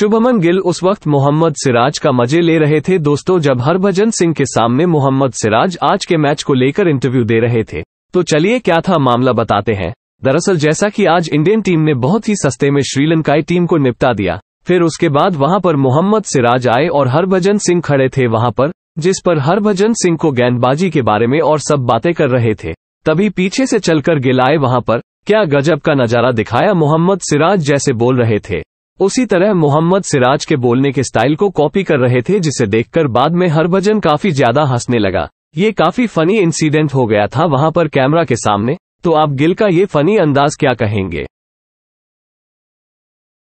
शुभमन गिल उस वक्त मोहम्मद सिराज का मजे ले रहे थे दोस्तों जब हरभजन सिंह के सामने मोहम्मद सिराज आज के मैच को लेकर इंटरव्यू दे रहे थे तो चलिए क्या था मामला बताते हैं दरअसल जैसा कि आज इंडियन टीम ने बहुत ही सस्ते में श्रीलंकाई टीम को निपटा दिया फिर उसके बाद वहां पर मोहम्मद सिराज आए और हरभजन सिंह खड़े थे वहां पर जिस पर हरभजन सिंह को गेंदबाजी के बारे में और सब बातें कर रहे थे तभी पीछे से चलकर गिल आए वहां पर क्या गजब का नजारा दिखाया मोहम्मद सिराज जैसे बोल रहे थे उसी तरह मोहम्मद सिराज के बोलने के स्टाइल को कॉपी कर रहे थे जिसे देखकर बाद में हरभजन काफी ज्यादा हंसने लगा ये काफी फनी इंसिडेंट हो गया था वहाँ पर कैमरा के सामने तो आप गिल का ये फनी अंदाज क्या कहेंगे